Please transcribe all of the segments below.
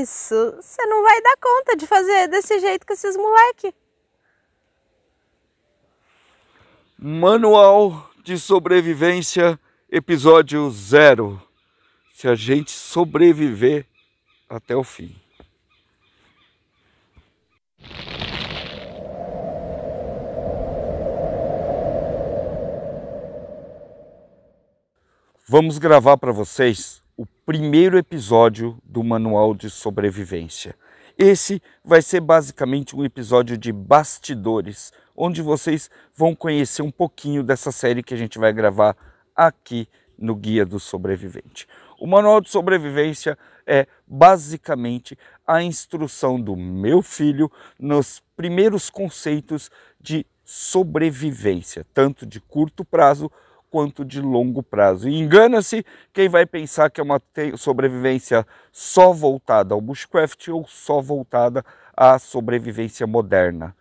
isso, você não vai dar conta de fazer desse jeito com esses moleque. Manual de sobrevivência, episódio zero. Se a gente sobreviver até o fim. Vamos gravar para vocês primeiro episódio do Manual de Sobrevivência. Esse vai ser basicamente um episódio de bastidores, onde vocês vão conhecer um pouquinho dessa série que a gente vai gravar aqui no Guia do Sobrevivente. O Manual de Sobrevivência é basicamente a instrução do meu filho nos primeiros conceitos de sobrevivência, tanto de curto prazo quanto de longo prazo. E engana-se quem vai pensar que é uma sobrevivência só voltada ao bushcraft ou só voltada à sobrevivência moderna.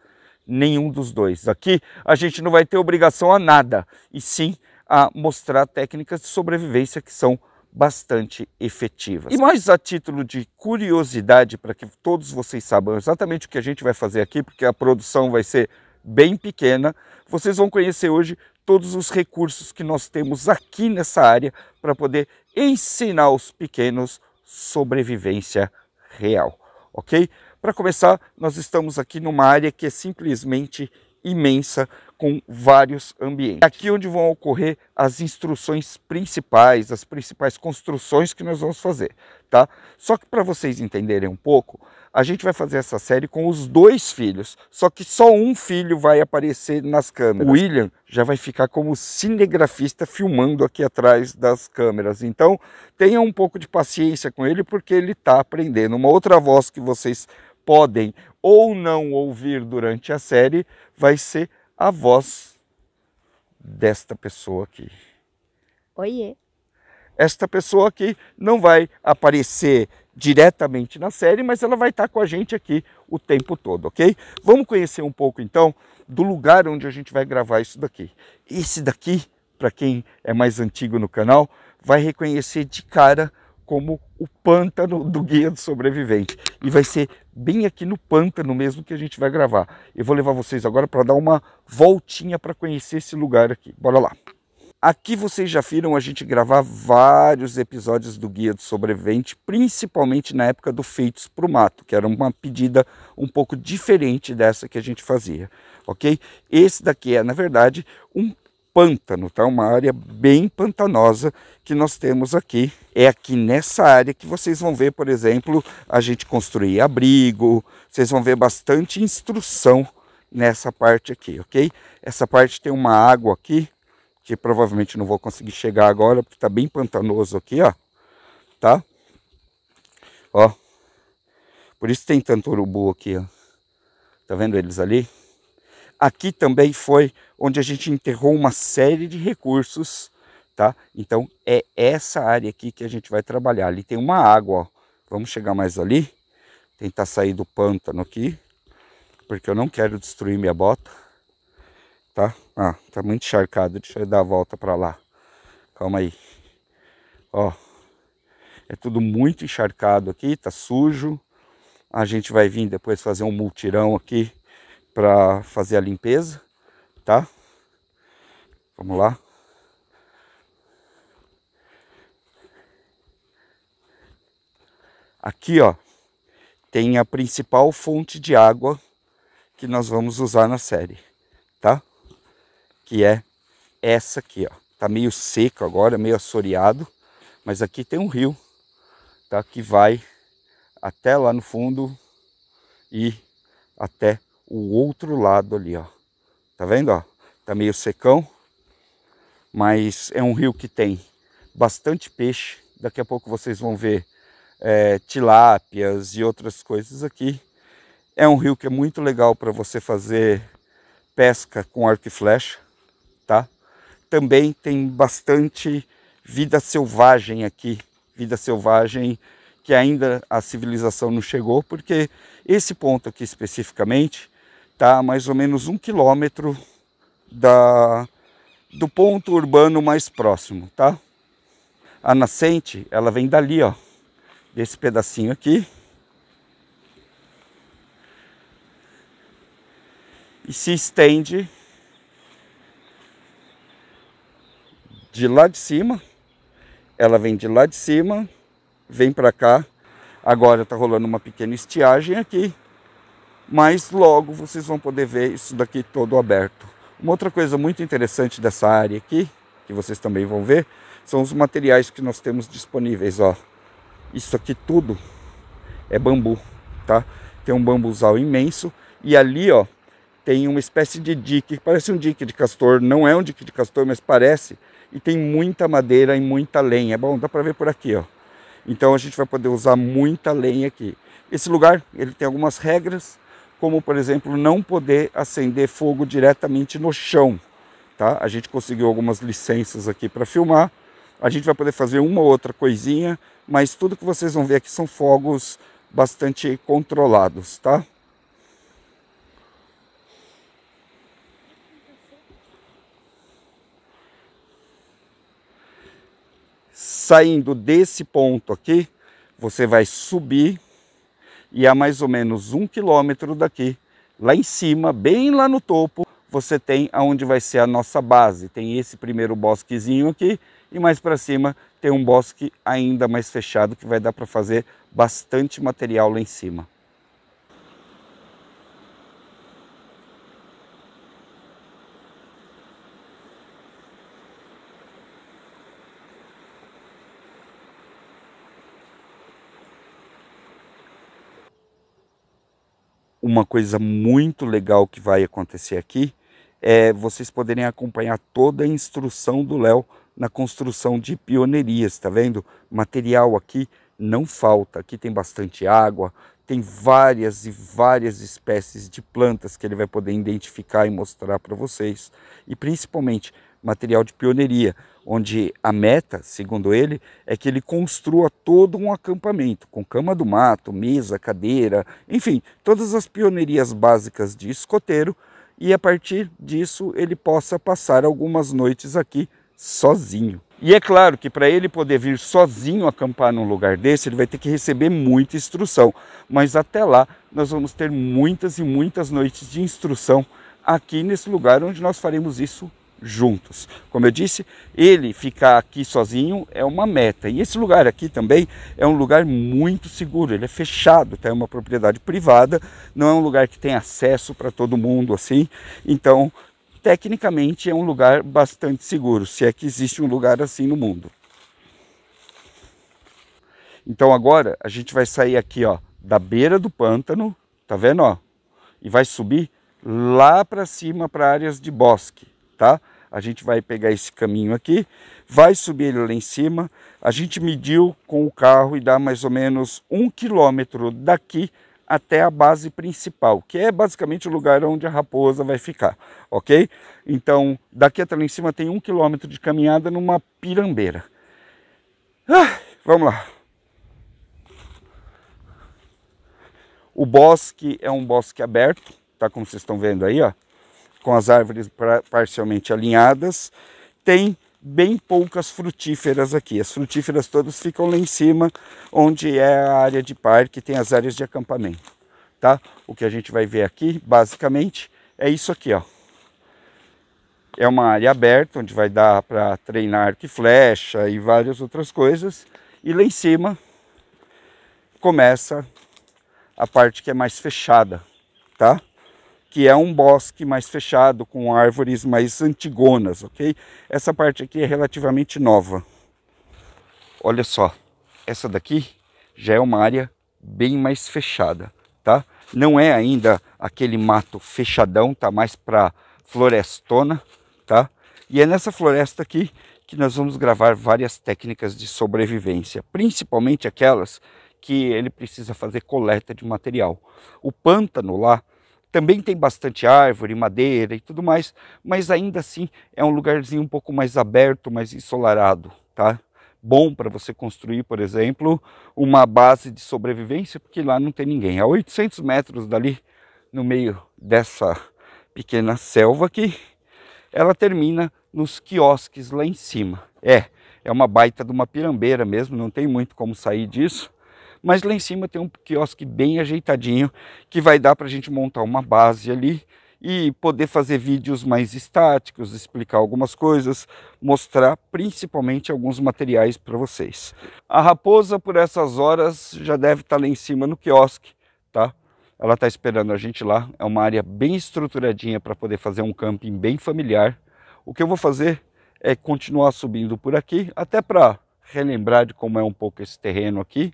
Nenhum dos dois. Aqui a gente não vai ter obrigação a nada, e sim a mostrar técnicas de sobrevivência que são bastante efetivas. E mais a título de curiosidade, para que todos vocês saibam exatamente o que a gente vai fazer aqui, porque a produção vai ser bem pequena, vocês vão conhecer hoje todos os recursos que nós temos aqui nessa área para poder ensinar aos pequenos sobrevivência real, ok? Para começar, nós estamos aqui numa área que é simplesmente imensa, com vários ambientes. Aqui onde vão ocorrer as instruções principais, as principais construções que nós vamos fazer, tá? Só que para vocês entenderem um pouco, a gente vai fazer essa série com os dois filhos, só que só um filho vai aparecer nas câmeras. O William já vai ficar como cinegrafista filmando aqui atrás das câmeras. Então, tenha um pouco de paciência com ele, porque ele está aprendendo. Uma outra voz que vocês podem ou não ouvir durante a série vai ser a voz desta pessoa aqui. Oiê! Esta pessoa aqui não vai aparecer diretamente na série, mas ela vai estar com a gente aqui o tempo todo, ok? Vamos conhecer um pouco então do lugar onde a gente vai gravar isso daqui. Esse daqui, para quem é mais antigo no canal, vai reconhecer de cara como o pântano do Guia do Sobrevivente. E vai ser bem aqui no pântano mesmo que a gente vai gravar. Eu vou levar vocês agora para dar uma voltinha para conhecer esse lugar aqui. Bora lá! Aqui vocês já viram a gente gravar vários episódios do Guia do Sobrevivente, principalmente na época do Feitos para o Mato, que era uma pedida um pouco diferente dessa que a gente fazia, ok? Esse daqui é, na verdade, um pântano, tá? Uma área bem pantanosa que nós temos aqui. É aqui nessa área que vocês vão ver, por exemplo, a gente construir abrigo, vocês vão ver bastante instrução nessa parte aqui, ok? Essa parte tem uma água aqui, que provavelmente não vou conseguir chegar agora, porque tá bem pantanoso aqui, ó, tá? Ó, por isso tem tanto urubu aqui, ó. Tá vendo eles ali? Aqui também foi onde a gente enterrou uma série de recursos, tá? Então é essa área aqui que a gente vai trabalhar. Ali tem uma água, ó. Vamos chegar mais ali, tentar sair do pântano aqui, porque eu não quero destruir minha bota, tá? Ah, tá muito encharcado, deixa eu dar a volta para lá. Calma aí. Ó, é tudo muito encharcado aqui, tá sujo. A gente vai vir depois fazer um multirão aqui para fazer a limpeza, tá? Vamos lá. Aqui, ó, tem a principal fonte de água que nós vamos usar na série, tá? Que é essa aqui, ó. Tá meio seco agora, meio assoreado, mas aqui tem um rio, tá? Que vai até lá no fundo e até o outro lado ali, ó. Tá vendo, ó? Tá meio secão, mas é um rio que tem bastante peixe. Daqui a pouco vocês vão ver é, tilápias e outras coisas aqui. É um rio que é muito legal para você fazer pesca com arco e flecha, tá? Também tem bastante vida selvagem aqui, vida selvagem que ainda a civilização não chegou, porque esse ponto aqui especificamente está a mais ou menos um quilômetro da, do ponto urbano mais próximo, tá? A nascente, ela vem dali, ó, desse pedacinho aqui. E se estende de lá de cima, ela vem de lá de cima, vem para cá. Agora está rolando uma pequena estiagem aqui, mas logo vocês vão poder ver isso daqui todo aberto. Uma outra coisa muito interessante dessa área aqui, que vocês também vão ver, são os materiais que nós temos disponíveis, ó. Isso aqui tudo é bambu, tá? Tem um bambuzal imenso e ali, ó, tem uma espécie de dique, parece um dique de castor, não é um dique de castor, mas parece, e tem muita madeira e muita lenha. Bom, dá para ver por aqui, ó. Então a gente vai poder usar muita lenha aqui. Esse lugar, ele tem algumas regras, como por exemplo não poder acender fogo diretamente no chão. Tá? A gente conseguiu algumas licenças aqui para filmar, a gente vai poder fazer uma ou outra coisinha, mas tudo que vocês vão ver aqui são fogos bastante controlados, tá? Saindo desse ponto aqui, você vai subir e a mais ou menos um quilômetro daqui, lá em cima, bem lá no topo, você tem aonde vai ser a nossa base. Tem esse primeiro bosquezinho aqui e mais para cima tem um bosque ainda mais fechado que vai dar para fazer bastante material lá em cima. uma coisa muito legal que vai acontecer aqui é vocês poderem acompanhar toda a instrução do Léo na construção de pioneirias, tá vendo? Material aqui não falta, aqui tem bastante água, tem várias e várias espécies de plantas que ele vai poder identificar e mostrar para vocês. E principalmente material de pioneiria onde a meta, segundo ele, é que ele construa todo um acampamento com cama do mato, mesa, cadeira, enfim, todas as pioneirias básicas de escoteiro e a partir disso ele possa passar algumas noites aqui sozinho. E é claro que para ele poder vir sozinho acampar num lugar desse, ele vai ter que receber muita instrução. Mas até lá, nós vamos ter muitas e muitas noites de instrução aqui nesse lugar onde nós faremos isso juntos. Como eu disse, ele ficar aqui sozinho é uma meta. E esse lugar aqui também é um lugar muito seguro, ele é fechado, tá? é uma propriedade privada, não é um lugar que tem acesso para todo mundo assim. Então, tecnicamente é um lugar bastante seguro, se é que existe um lugar assim no mundo. Então agora a gente vai sair aqui, ó, da beira do pântano, tá vendo, ó? E vai subir lá para cima para áreas de bosque tá? A gente vai pegar esse caminho aqui, vai subir ele lá em cima. A gente mediu com o carro e dá mais ou menos um quilômetro daqui até a base principal, que é basicamente o lugar onde a raposa vai ficar, ok? Então, daqui até lá em cima tem um quilômetro de caminhada numa pirambeira. Ah, vamos lá. O bosque é um bosque aberto, tá? Como vocês estão vendo aí, ó com as árvores parcialmente alinhadas, tem bem poucas frutíferas aqui. As frutíferas todas ficam lá em cima, onde é a área de parque, tem as áreas de acampamento. Tá? O que a gente vai ver aqui, basicamente, é isso aqui, ó. É uma área aberta, onde vai dar para treinar arco e flecha e várias outras coisas. E lá em cima começa a parte que é mais fechada, tá? que é um bosque mais fechado, com árvores mais antigonas, ok? Essa parte aqui é relativamente nova. Olha só, essa daqui já é uma área bem mais fechada, tá? Não é ainda aquele mato fechadão, tá mais para florestona, tá? E é nessa floresta aqui que nós vamos gravar várias técnicas de sobrevivência, principalmente aquelas que ele precisa fazer coleta de material. O pântano lá também tem bastante árvore, madeira e tudo mais, mas ainda assim é um lugarzinho um pouco mais aberto, mais ensolarado, tá? Bom para você construir, por exemplo, uma base de sobrevivência, porque lá não tem ninguém. A é 800 metros dali, no meio dessa pequena selva aqui, ela termina nos quiosques lá em cima. É, é uma baita de uma pirambeira mesmo, não tem muito como sair disso mas lá em cima tem um quiosque bem ajeitadinho que vai dar para a gente montar uma base ali e poder fazer vídeos mais estáticos, explicar algumas coisas, mostrar principalmente alguns materiais para vocês. A raposa por essas horas já deve estar tá lá em cima no quiosque, tá? Ela está esperando a gente lá, é uma área bem estruturadinha para poder fazer um camping bem familiar. O que eu vou fazer é continuar subindo por aqui, até para relembrar de como é um pouco esse terreno aqui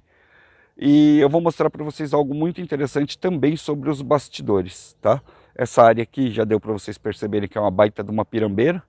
e eu vou mostrar para vocês algo muito interessante também sobre os bastidores, tá? Essa área aqui já deu para vocês perceberem que é uma baita de uma pirambeira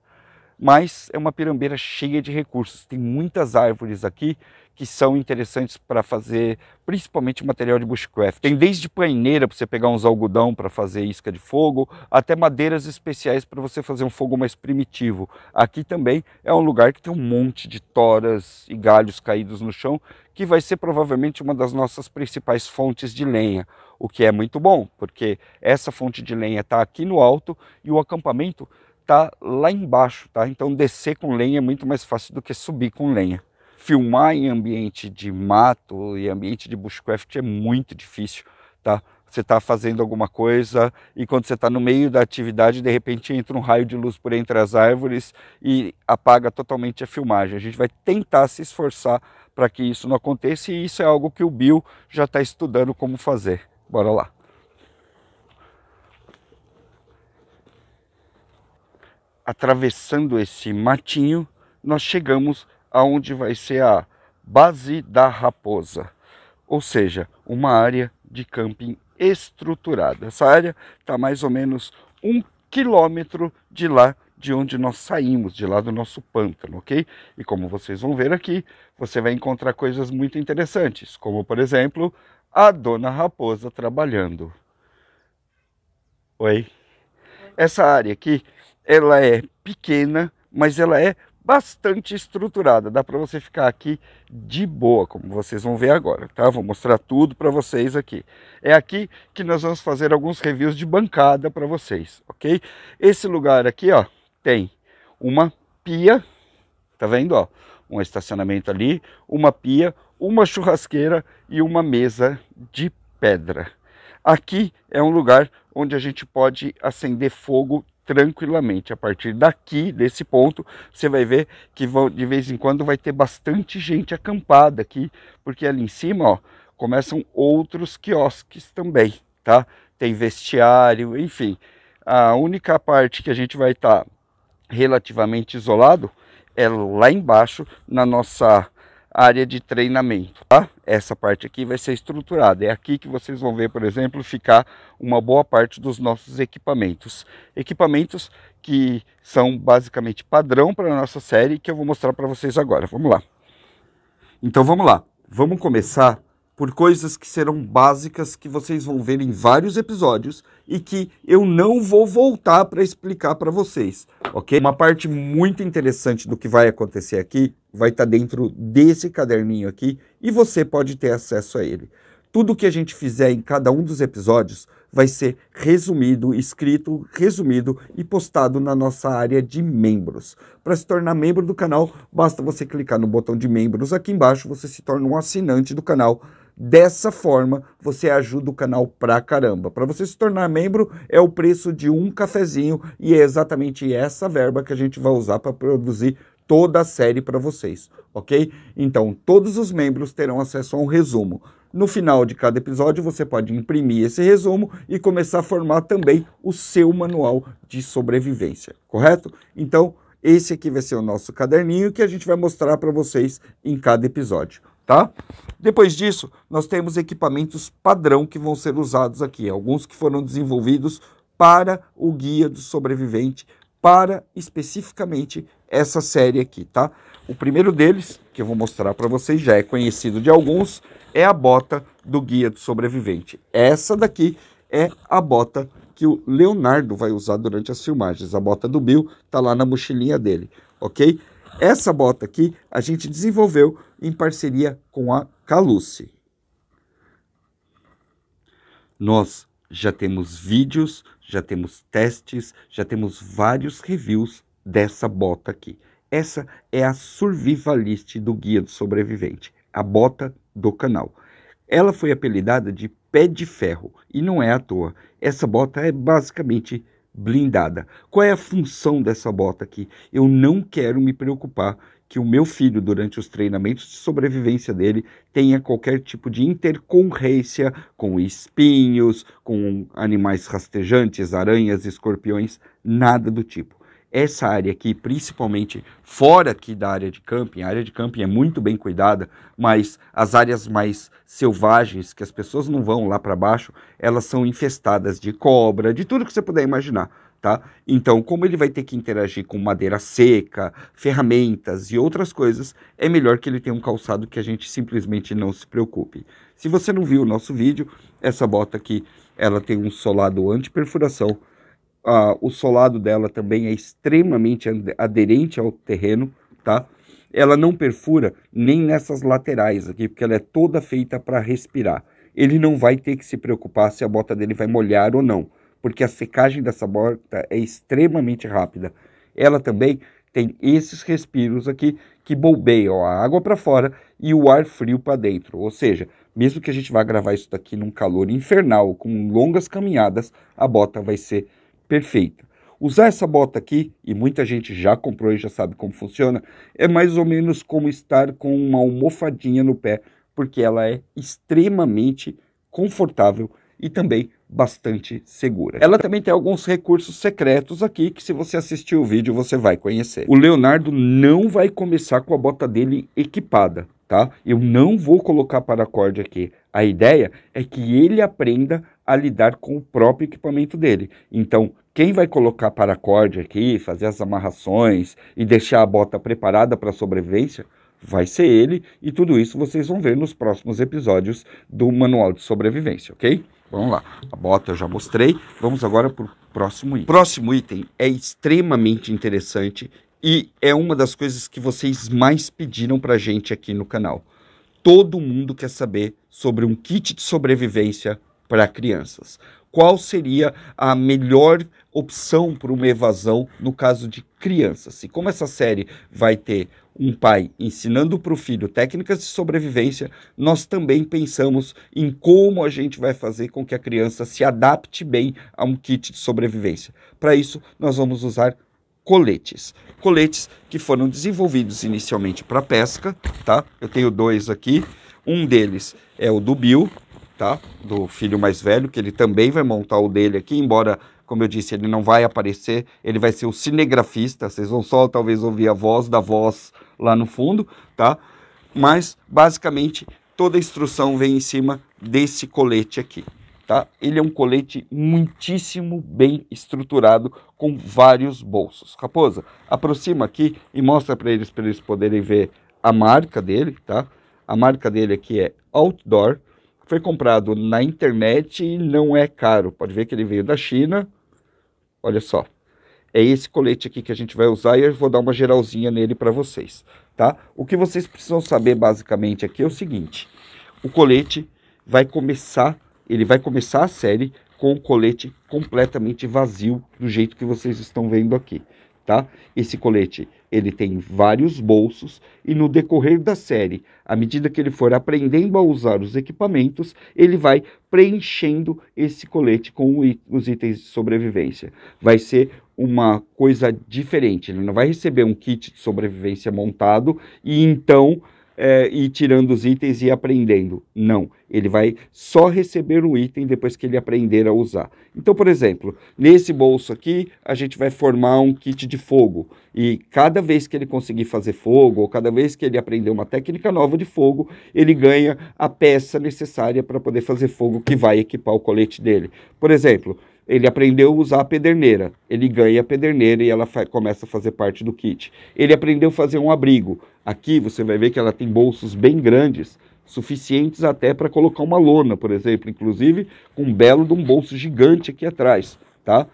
mas é uma pirambeira cheia de recursos. Tem muitas árvores aqui que são interessantes para fazer principalmente material de bushcraft. Tem desde paineira para você pegar uns algodão para fazer isca de fogo, até madeiras especiais para você fazer um fogo mais primitivo. Aqui também é um lugar que tem um monte de toras e galhos caídos no chão, que vai ser provavelmente uma das nossas principais fontes de lenha, o que é muito bom, porque essa fonte de lenha está aqui no alto e o acampamento está lá embaixo, tá? Então descer com lenha é muito mais fácil do que subir com lenha. Filmar em ambiente de mato e ambiente de bushcraft é muito difícil, tá? Você está fazendo alguma coisa e quando você está no meio da atividade, de repente entra um raio de luz por entre as árvores e apaga totalmente a filmagem. A gente vai tentar se esforçar para que isso não aconteça e isso é algo que o Bill já está estudando como fazer. Bora lá! atravessando esse matinho, nós chegamos aonde vai ser a base da raposa, ou seja, uma área de camping estruturada. Essa área está mais ou menos um quilômetro de lá de onde nós saímos, de lá do nosso pântano, ok? E como vocês vão ver aqui, você vai encontrar coisas muito interessantes, como por exemplo, a dona raposa trabalhando. Oi? Essa área aqui ela é pequena, mas ela é bastante estruturada. Dá para você ficar aqui de boa, como vocês vão ver agora, tá? Vou mostrar tudo para vocês aqui. É aqui que nós vamos fazer alguns reviews de bancada para vocês, ok? Esse lugar aqui, ó, tem uma pia, tá vendo, ó? Um estacionamento ali, uma pia, uma churrasqueira e uma mesa de pedra. Aqui é um lugar onde a gente pode acender fogo tranquilamente. A partir daqui, desse ponto, você vai ver que de vez em quando vai ter bastante gente acampada aqui, porque ali em cima, ó, começam outros quiosques também, tá? Tem vestiário, enfim. A única parte que a gente vai estar tá relativamente isolado é lá embaixo na nossa área de treinamento, tá? Essa parte aqui vai ser estruturada. É aqui que vocês vão ver, por exemplo, ficar uma boa parte dos nossos equipamentos. Equipamentos que são basicamente padrão para a nossa série que eu vou mostrar para vocês agora. Vamos lá. Então vamos lá. Vamos começar por coisas que serão básicas que vocês vão ver em vários episódios e que eu não vou voltar para explicar para vocês, ok? Uma parte muito interessante do que vai acontecer aqui vai estar tá dentro desse caderninho aqui e você pode ter acesso a ele. Tudo que a gente fizer em cada um dos episódios vai ser resumido, escrito, resumido e postado na nossa área de membros. Para se tornar membro do canal, basta você clicar no botão de membros aqui embaixo, você se torna um assinante do canal. Dessa forma, você ajuda o canal pra caramba. Para você se tornar membro, é o preço de um cafezinho e é exatamente essa verba que a gente vai usar para produzir toda a série para vocês, ok? Então, todos os membros terão acesso a um resumo. No final de cada episódio, você pode imprimir esse resumo e começar a formar também o seu manual de sobrevivência, correto? Então, esse aqui vai ser o nosso caderninho que a gente vai mostrar para vocês em cada episódio, tá? Depois disso, nós temos equipamentos padrão que vão ser usados aqui, alguns que foram desenvolvidos para o guia do sobrevivente, para especificamente essa série aqui, tá? O primeiro deles, que eu vou mostrar para vocês, já é conhecido de alguns, é a bota do Guia do Sobrevivente. Essa daqui é a bota que o Leonardo vai usar durante as filmagens. A bota do Bill tá lá na mochilinha dele, ok? Essa bota aqui a gente desenvolveu em parceria com a Caluce. Nós já temos vídeos, já temos testes, já temos vários reviews dessa bota aqui. Essa é a survivalist do Guia do Sobrevivente, a bota do canal. Ela foi apelidada de pé de ferro e não é à toa. Essa bota é basicamente blindada. Qual é a função dessa bota aqui? Eu não quero me preocupar que o meu filho, durante os treinamentos de sobrevivência dele, tenha qualquer tipo de intercorrência com espinhos, com animais rastejantes, aranhas, escorpiões, nada do tipo essa área aqui, principalmente fora aqui da área de camping, a área de camping é muito bem cuidada, mas as áreas mais selvagens, que as pessoas não vão lá para baixo, elas são infestadas de cobra, de tudo que você puder imaginar. Tá? Então, como ele vai ter que interagir com madeira seca, ferramentas e outras coisas, é melhor que ele tenha um calçado que a gente simplesmente não se preocupe. Se você não viu o nosso vídeo, essa bota aqui, ela tem um solado anti-perfuração, o solado dela também é extremamente aderente ao terreno, tá? Ela não perfura nem nessas laterais aqui, porque ela é toda feita para respirar. Ele não vai ter que se preocupar se a bota dele vai molhar ou não, porque a secagem dessa bota é extremamente rápida. Ela também tem esses respiros aqui que bombeiam a água para fora e o ar frio para dentro. Ou seja, mesmo que a gente vá gravar isso daqui num calor infernal, com longas caminhadas, a bota vai ser perfeita. Usar essa bota aqui, e muita gente já comprou e já sabe como funciona, é mais ou menos como estar com uma almofadinha no pé, porque ela é extremamente confortável e também bastante segura. Ela também tem alguns recursos secretos aqui que se você assistir o vídeo você vai conhecer. O Leonardo não vai começar com a bota dele equipada, tá? Eu não vou colocar paracorde aqui. A ideia é que ele aprenda a lidar com o próprio equipamento dele. Então, quem vai colocar paracorde aqui, fazer as amarrações e deixar a bota preparada para a sobrevivência vai ser ele, e tudo isso vocês vão ver nos próximos episódios do Manual de Sobrevivência, ok? Vamos lá, a bota eu já mostrei, vamos agora para o próximo item. Próximo item é extremamente interessante e é uma das coisas que vocês mais pediram para gente aqui no canal. Todo mundo quer saber sobre um kit de sobrevivência para crianças qual seria a melhor opção para uma evasão no caso de crianças. E como essa série vai ter um pai ensinando para o filho técnicas de sobrevivência, nós também pensamos em como a gente vai fazer com que a criança se adapte bem a um kit de sobrevivência. Para isso, nós vamos usar coletes. Coletes que foram desenvolvidos inicialmente para pesca, tá? Eu tenho dois aqui. Um deles é o do Bill, tá? Do filho mais velho, que ele também vai montar o dele aqui, embora, como eu disse, ele não vai aparecer, ele vai ser o cinegrafista, vocês vão só talvez ouvir a voz da voz lá no fundo, tá? Mas basicamente toda a instrução vem em cima desse colete aqui, tá? Ele é um colete muitíssimo bem estruturado com vários bolsos. Raposa, aproxima aqui e mostra para eles para eles poderem ver a marca dele, tá? A marca dele aqui é Outdoor foi comprado na internet e não é caro. Pode ver que ele veio da China. Olha só. É esse colete aqui que a gente vai usar e eu vou dar uma geralzinha nele para vocês, tá? O que vocês precisam saber basicamente aqui é o seguinte. O colete vai começar, ele vai começar a série com o colete completamente vazio, do jeito que vocês estão vendo aqui. Tá? Esse colete ele tem vários bolsos e no decorrer da série, à medida que ele for aprendendo a usar os equipamentos, ele vai preenchendo esse colete com os itens de sobrevivência. Vai ser uma coisa diferente. Ele não vai receber um kit de sobrevivência montado e então é, e tirando os itens e aprendendo. Não, ele vai só receber um item depois que ele aprender a usar. Então, por exemplo, nesse bolso aqui, a gente vai formar um kit de fogo. E cada vez que ele conseguir fazer fogo, ou cada vez que ele aprender uma técnica nova de fogo, ele ganha a peça necessária para poder fazer fogo que vai equipar o colete dele. Por exemplo, ele aprendeu a usar a pederneira. Ele ganha a pederneira e ela começa a fazer parte do kit. Ele aprendeu a fazer um abrigo. Aqui você vai ver que ela tem bolsos bem grandes, suficientes até para colocar uma lona, por exemplo, inclusive com um belo de um bolso gigante aqui atrás, tá?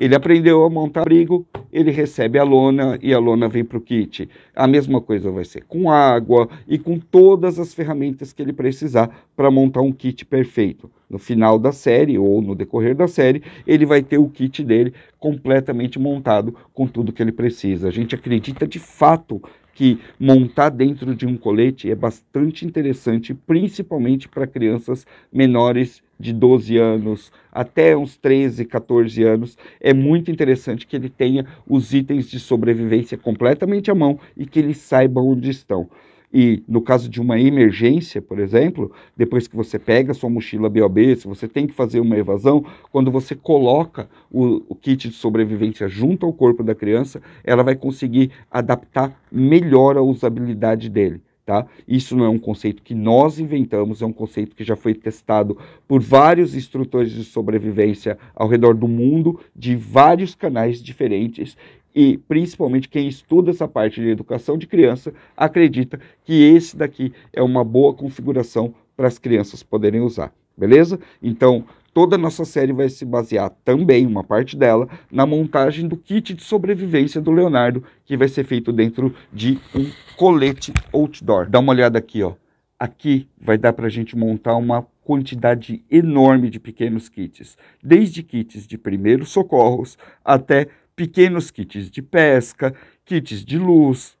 Ele aprendeu a montar abrigo, ele recebe a lona e a lona vem para o kit. A mesma coisa vai ser com água e com todas as ferramentas que ele precisar para montar um kit perfeito. No final da série ou no decorrer da série, ele vai ter o kit dele completamente montado com tudo que ele precisa. A gente acredita de fato que montar dentro de um colete é bastante interessante, principalmente para crianças menores de 12 anos até uns 13, 14 anos, é muito interessante que ele tenha os itens de sobrevivência completamente à mão e que ele saiba onde estão. E no caso de uma emergência, por exemplo, depois que você pega sua mochila BOB, se você tem que fazer uma evasão, quando você coloca o, o kit de sobrevivência junto ao corpo da criança, ela vai conseguir adaptar melhor a usabilidade dele. Tá? Isso não é um conceito que nós inventamos, é um conceito que já foi testado por vários instrutores de sobrevivência ao redor do mundo, de vários canais diferentes, e principalmente quem estuda essa parte de educação de criança acredita que esse daqui é uma boa configuração para as crianças poderem usar, beleza? Então, toda a nossa série vai se basear também, uma parte dela, na montagem do kit de sobrevivência do Leonardo, que vai ser feito dentro de um colete outdoor. Dá uma olhada aqui, ó. Aqui vai dar para a gente montar uma quantidade enorme de pequenos kits, desde kits de primeiros socorros até pequenos kits de pesca, kits de luz,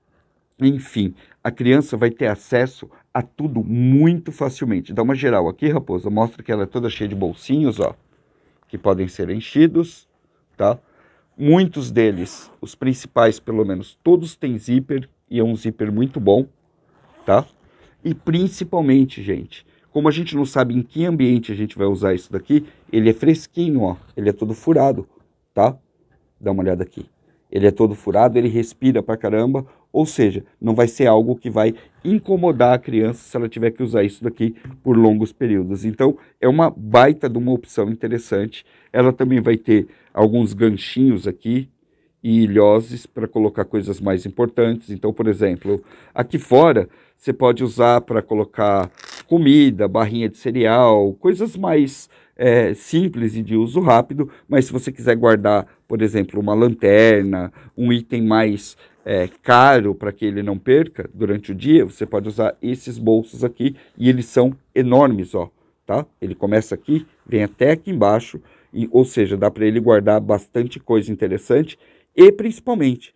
enfim, a criança vai ter acesso a tudo muito facilmente. Dá uma geral aqui, raposa, mostra que ela é toda cheia de bolsinhos, ó, que podem ser enchidos, tá? Muitos deles, os principais pelo menos, todos têm zíper e é um zíper muito bom, tá? E principalmente, gente, como a gente não sabe em que ambiente a gente vai usar isso daqui, ele é fresquinho, ó, ele é todo furado, tá? Dá uma olhada aqui. Ele é todo furado, ele respira pra caramba, ou seja, não vai ser algo que vai incomodar a criança se ela tiver que usar isso daqui por longos períodos. Então, é uma baita de uma opção interessante. Ela também vai ter alguns ganchinhos aqui e ilhoses para colocar coisas mais importantes. Então, por exemplo, aqui fora você pode usar para colocar comida, barrinha de cereal, coisas mais é, simples e de uso rápido, mas se você quiser guardar, por exemplo, uma lanterna, um item mais é, caro para que ele não perca durante o dia, você pode usar esses bolsos aqui e eles são enormes, ó, tá? Ele começa aqui, vem até aqui embaixo, e, ou seja, dá para ele guardar bastante coisa interessante e principalmente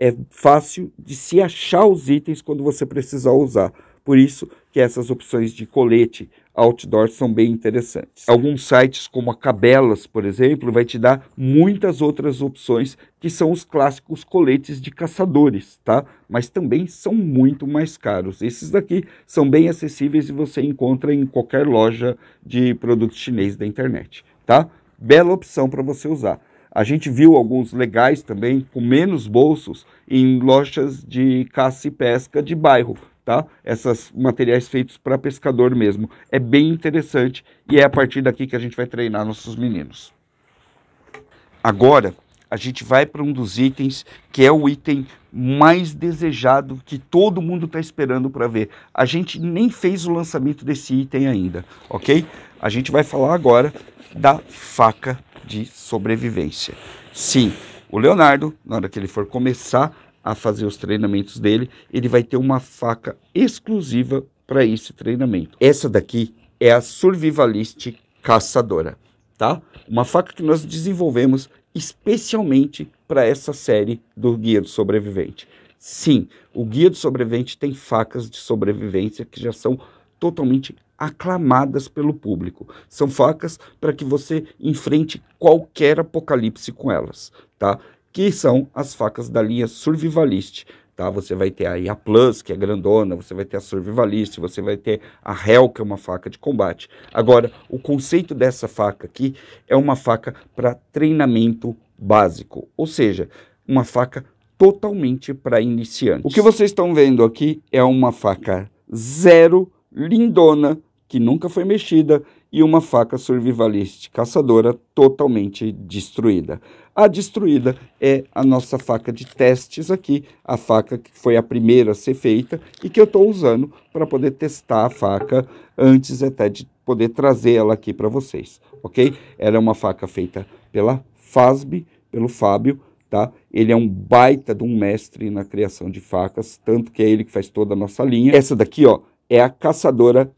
é fácil de se achar os itens quando você precisar usar. Por isso, que essas opções de colete outdoor são bem interessantes. Alguns sites como a Cabelas, por exemplo, vai te dar muitas outras opções que são os clássicos coletes de caçadores, tá? Mas também são muito mais caros. Esses daqui são bem acessíveis e você encontra em qualquer loja de produtos chinês da internet, tá? Bela opção para você usar. A gente viu alguns legais também, com menos bolsos, em lojas de caça e pesca de bairro, tá? Essas materiais feitos para pescador mesmo. É bem interessante e é a partir daqui que a gente vai treinar nossos meninos. Agora, a gente vai para um dos itens que é o item mais desejado que todo mundo está esperando para ver. A gente nem fez o lançamento desse item ainda, ok? A gente vai falar agora da faca de sobrevivência. Sim, o Leonardo, na hora que ele for começar a fazer os treinamentos dele, ele vai ter uma faca exclusiva para esse treinamento. Essa daqui é a Survivalist Caçadora, tá? Uma faca que nós desenvolvemos especialmente para essa série do Guia do Sobrevivente. Sim, o Guia do Sobrevivente tem facas de sobrevivência que já são totalmente aclamadas pelo público. São facas para que você enfrente qualquer apocalipse com elas, tá? que são as facas da linha Survivalist. Tá? Você vai ter aí a Plus, que é grandona, você vai ter a Survivalist, você vai ter a Hell, que é uma faca de combate. Agora, o conceito dessa faca aqui é uma faca para treinamento básico, ou seja, uma faca totalmente para iniciantes. O que vocês estão vendo aqui é uma faca zero, lindona, que nunca foi mexida, e uma faca survivalist caçadora totalmente destruída. A destruída é a nossa faca de testes aqui, a faca que foi a primeira a ser feita e que eu estou usando para poder testar a faca antes até de poder trazer ela aqui para vocês, ok? Ela é uma faca feita pela FASB, pelo Fábio, Tá? Ele é um baita de um mestre na criação de facas, tanto que é ele que faz toda a nossa linha. Essa daqui, ó, é a caçadora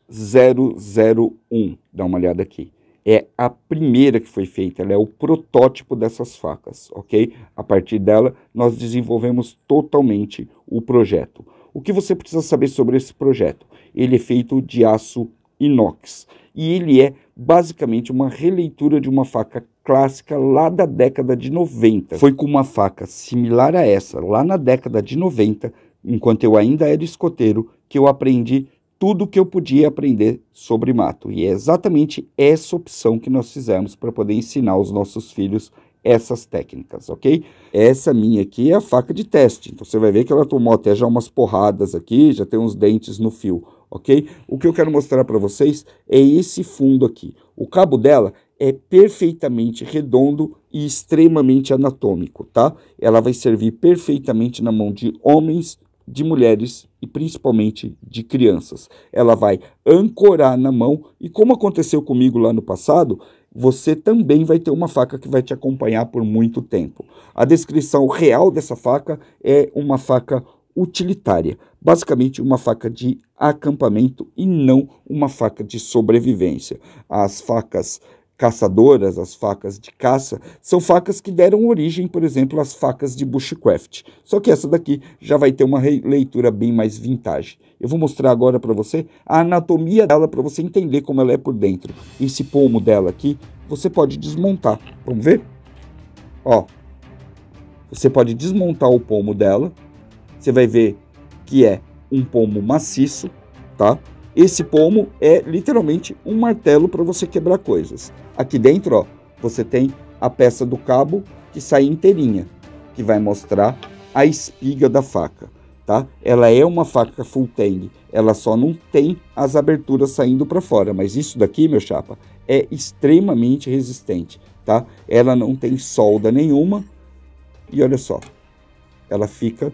001. Dá uma olhada aqui. É a primeira que foi feita, ela é o protótipo dessas facas, ok? A partir dela, nós desenvolvemos totalmente o projeto. O que você precisa saber sobre esse projeto? Ele é feito de aço inox e ele é basicamente uma releitura de uma faca clássica lá da década de 90. Foi com uma faca similar a essa, lá na década de 90, enquanto eu ainda era escoteiro, que eu aprendi tudo que eu podia aprender sobre mato. E é exatamente essa opção que nós fizemos para poder ensinar os nossos filhos essas técnicas, ok? Essa minha aqui é a faca de teste. Então você vai ver que ela tomou até já umas porradas aqui, já tem uns dentes no fio, ok? O que eu quero mostrar para vocês é esse fundo aqui. O cabo dela é perfeitamente redondo e extremamente anatômico, tá? Ela vai servir perfeitamente na mão de homens de mulheres e principalmente de crianças. Ela vai ancorar na mão e, como aconteceu comigo lá no passado, você também vai ter uma faca que vai te acompanhar por muito tempo. A descrição real dessa faca é uma faca utilitária, basicamente uma faca de acampamento e não uma faca de sobrevivência. As facas caçadoras, as facas de caça, são facas que deram origem, por exemplo, às facas de bushcraft. Só que essa daqui já vai ter uma leitura bem mais vintage. Eu vou mostrar agora para você a anatomia dela para você entender como ela é por dentro. Esse pomo dela aqui, você pode desmontar. Vamos ver? Ó. Você pode desmontar o pomo dela. Você vai ver que é um pomo maciço, tá? Esse pomo é literalmente um martelo para você quebrar coisas. Aqui dentro, ó, você tem a peça do cabo que sai inteirinha, que vai mostrar a espiga da faca, tá? Ela é uma faca full tang, ela só não tem as aberturas saindo para fora, mas isso daqui, meu chapa, é extremamente resistente, tá? Ela não tem solda nenhuma e olha só, ela fica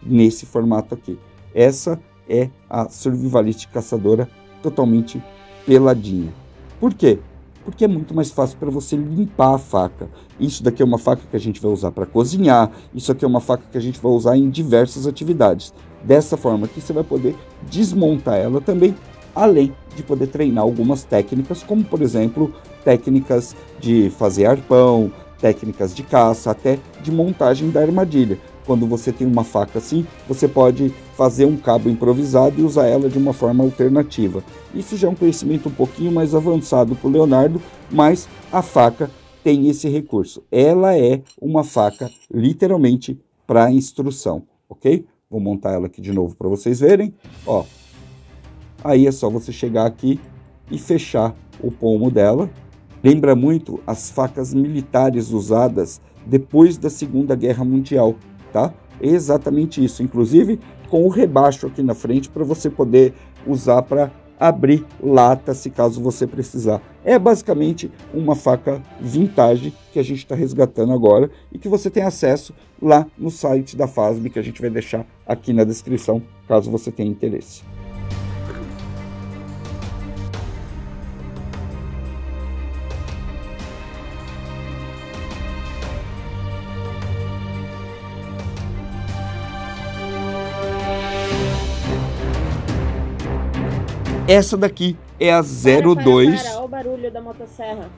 nesse formato aqui. Essa é a survivalist caçadora totalmente peladinha. Por quê? Porque é muito mais fácil para você limpar a faca. Isso daqui é uma faca que a gente vai usar para cozinhar, isso aqui é uma faca que a gente vai usar em diversas atividades. Dessa forma aqui você vai poder desmontar ela também, além de poder treinar algumas técnicas, como por exemplo, técnicas de fazer arpão, técnicas de caça, até de montagem da armadilha. Quando você tem uma faca assim, você pode fazer um cabo improvisado e usar ela de uma forma alternativa. Isso já é um conhecimento um pouquinho mais avançado para o Leonardo, mas a faca tem esse recurso. Ela é uma faca literalmente para instrução, ok? Vou montar ela aqui de novo para vocês verem. Ó, aí é só você chegar aqui e fechar o pomo dela. Lembra muito as facas militares usadas depois da Segunda Guerra Mundial, tá? É exatamente isso. Inclusive, com o rebaixo aqui na frente para você poder usar para abrir lata se caso você precisar. É basicamente uma faca vintage que a gente está resgatando agora e que você tem acesso lá no site da FASB que a gente vai deixar aqui na descrição caso você tenha interesse. Essa daqui é a 02. Para, para, para. o barulho da motosserra.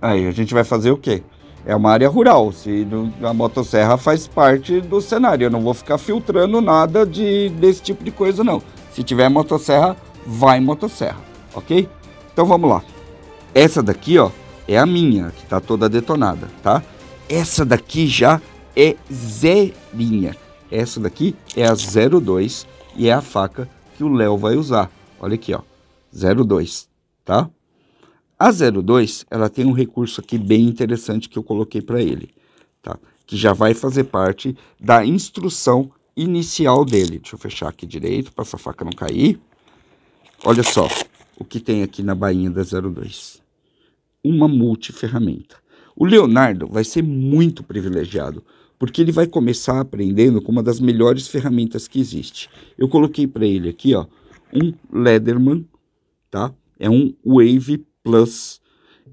Aí a gente vai fazer o quê? É uma área rural, se a motosserra faz parte do cenário. Eu não vou ficar filtrando nada de, desse tipo de coisa, não. Se tiver motosserra, vai motosserra, ok? Então vamos lá. Essa daqui, ó, é a minha, que tá toda detonada, tá? Essa daqui já é zerinha. Essa daqui é a 02 e é a faca que o Léo vai usar. Olha aqui, ó, 02, tá? A 02, ela tem um recurso aqui bem interessante que eu coloquei para ele, tá? Que já vai fazer parte da instrução inicial dele. Deixa eu fechar aqui direito para essa faca não cair. Olha só o que tem aqui na bainha da 02. Uma multiferramenta. O Leonardo vai ser muito privilegiado, porque ele vai começar aprendendo com uma das melhores ferramentas que existe. Eu coloquei para ele aqui, ó, um Lederman, tá? É um Wave Plus.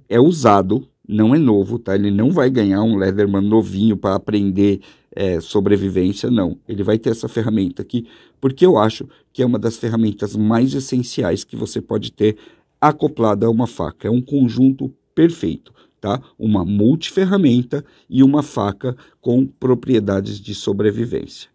É usado, não é novo, tá? Ele não vai ganhar um Lederman novinho para aprender é, sobrevivência, não. Ele vai ter essa ferramenta aqui, porque eu acho que é uma das ferramentas mais essenciais que você pode ter acoplada a uma faca. É um conjunto perfeito, tá? Uma multiferramenta e uma faca com propriedades de sobrevivência.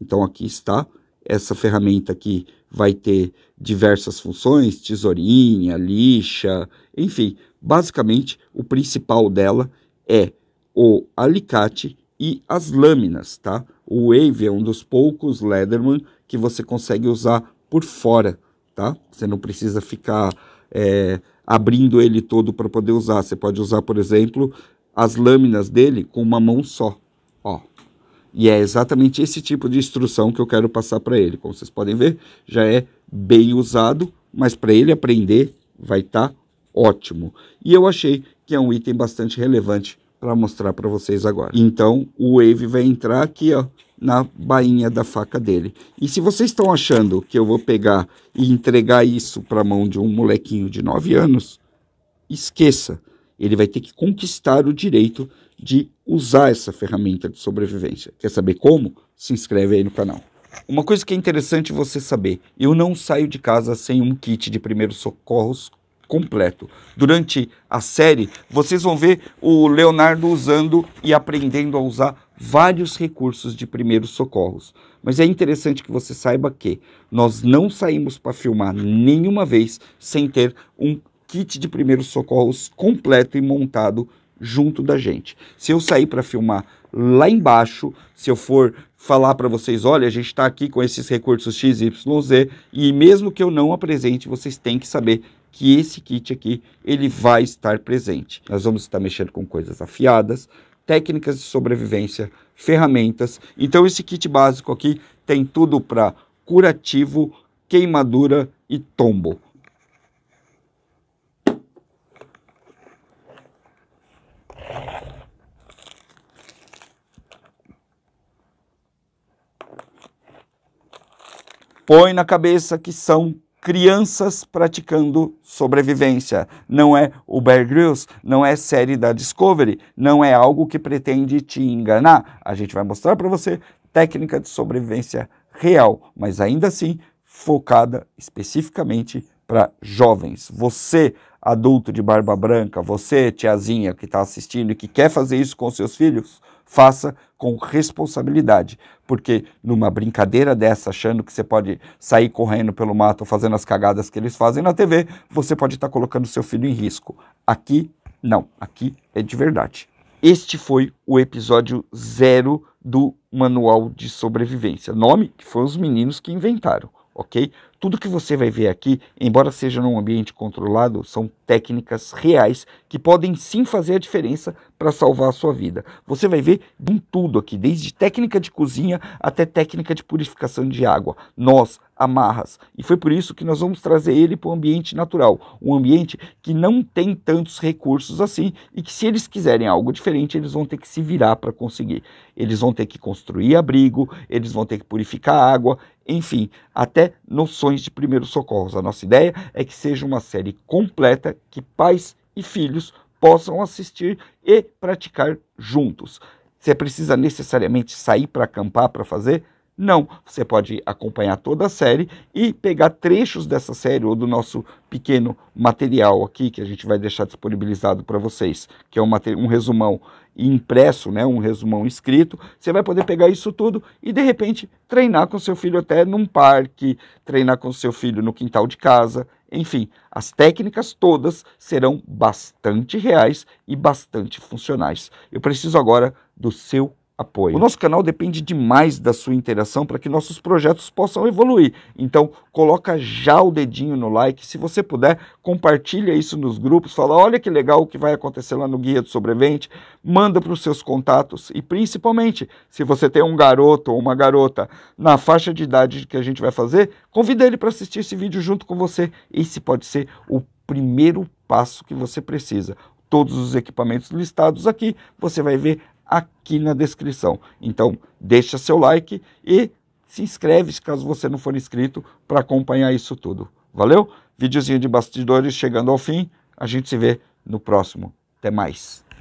Então aqui está essa ferramenta aqui vai ter diversas funções, tesourinha, lixa, enfim, basicamente o principal dela é o alicate e as lâminas, tá? O Wave é um dos poucos Leatherman que você consegue usar por fora, tá? Você não precisa ficar é, abrindo ele todo para poder usar. Você pode usar, por exemplo, as lâminas dele com uma mão só, e é exatamente esse tipo de instrução que eu quero passar para ele. Como vocês podem ver, já é bem usado, mas para ele aprender vai estar tá ótimo. E eu achei que é um item bastante relevante para mostrar para vocês agora. Então, o Wave vai entrar aqui, ó, na bainha da faca dele. E se vocês estão achando que eu vou pegar e entregar isso para a mão de um molequinho de 9 anos, esqueça. Ele vai ter que conquistar o direito de usar essa ferramenta de sobrevivência. Quer saber como? Se inscreve aí no canal. Uma coisa que é interessante você saber: eu não saio de casa sem um kit de primeiros socorros completo. Durante a série, vocês vão ver o Leonardo usando e aprendendo a usar vários recursos de primeiros socorros. Mas é interessante que você saiba que nós não saímos para filmar nenhuma vez sem ter um kit de primeiros socorros completo e montado junto da gente. Se eu sair para filmar lá embaixo, se eu for falar para vocês, olha, a gente está aqui com esses recursos X, Y, Z, e mesmo que eu não apresente, vocês têm que saber que esse kit aqui, ele vai estar presente. Nós vamos estar mexendo com coisas afiadas, técnicas de sobrevivência, ferramentas. Então esse kit básico aqui tem tudo para curativo, queimadura e tombo. põe na cabeça que são crianças praticando sobrevivência. Não é o Bear Grylls, não é série da Discovery, não é algo que pretende te enganar. A gente vai mostrar para você técnica de sobrevivência real, mas ainda assim focada especificamente para jovens. Você, adulto de barba branca, você, tiazinha que está assistindo e que quer fazer isso com seus filhos, faça com responsabilidade, porque numa brincadeira dessa, achando que você pode sair correndo pelo mato fazendo as cagadas que eles fazem na TV, você pode estar tá colocando seu filho em risco. Aqui, não, aqui é de verdade. Este foi o episódio zero do Manual de Sobrevivência. Nome que foram os meninos que inventaram, ok? Tudo que você vai ver aqui, embora seja num ambiente controlado, são técnicas reais que podem sim fazer a diferença para salvar a sua vida. Você vai ver de tudo aqui, desde técnica de cozinha até técnica de purificação de água. Nós, amarras. E foi por isso que nós vamos trazer ele para o ambiente natural, um ambiente que não tem tantos recursos assim e que se eles quiserem algo diferente, eles vão ter que se virar para conseguir. Eles vão ter que construir abrigo, eles vão ter que purificar água, enfim, até noções ações de primeiros socorros. A nossa ideia é que seja uma série completa que pais e filhos possam assistir e praticar juntos. Você precisa necessariamente sair para acampar para fazer? Não, você pode acompanhar toda a série e pegar trechos dessa série ou do nosso pequeno material aqui que a gente vai deixar disponibilizado para vocês, que é um, um resumão impresso, né, um resumão escrito. Você vai poder pegar isso tudo e de repente treinar com seu filho até num parque, treinar com seu filho no quintal de casa. Enfim, as técnicas todas serão bastante reais e bastante funcionais. Eu preciso agora do seu apoio. O nosso canal depende demais da sua interação para que nossos projetos possam evoluir. Então, coloca já o dedinho no like, se você puder, compartilha isso nos grupos, fala, olha que legal o que vai acontecer lá no Guia do Sobrevivente, manda para os seus contatos e principalmente, se você tem um garoto ou uma garota na faixa de idade que a gente vai fazer, convida ele para assistir esse vídeo junto com você. Esse pode ser o primeiro passo que você precisa todos os equipamentos listados aqui, você vai ver aqui na descrição. Então, deixa seu like e se inscreve caso você não for inscrito para acompanhar isso tudo. Valeu? Videozinho de bastidores chegando ao fim. A gente se vê no próximo. Até mais.